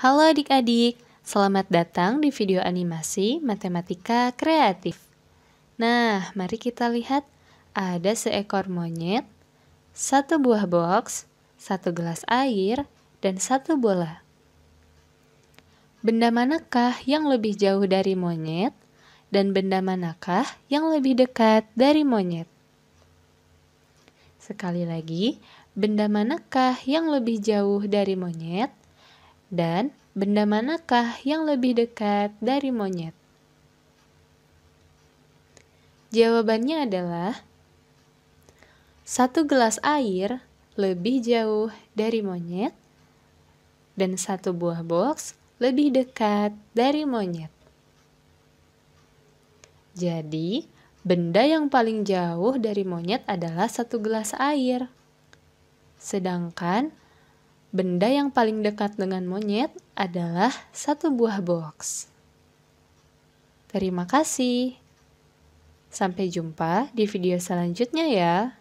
Halo adik-adik, selamat datang di video animasi Matematika Kreatif. Nah, mari kita lihat ada seekor monyet, satu buah box, satu gelas air, dan satu bola. Benda manakah yang lebih jauh dari monyet dan benda manakah yang lebih dekat dari monyet? Sekali lagi, benda manakah yang lebih jauh dari monyet dan benda manakah yang lebih dekat dari monyet? Jawabannya adalah satu gelas air lebih jauh dari monyet dan satu buah box lebih dekat dari monyet. Jadi, benda yang paling jauh dari monyet adalah satu gelas air. Sedangkan Benda yang paling dekat dengan monyet adalah satu buah box. Terima kasih. Sampai jumpa di video selanjutnya ya.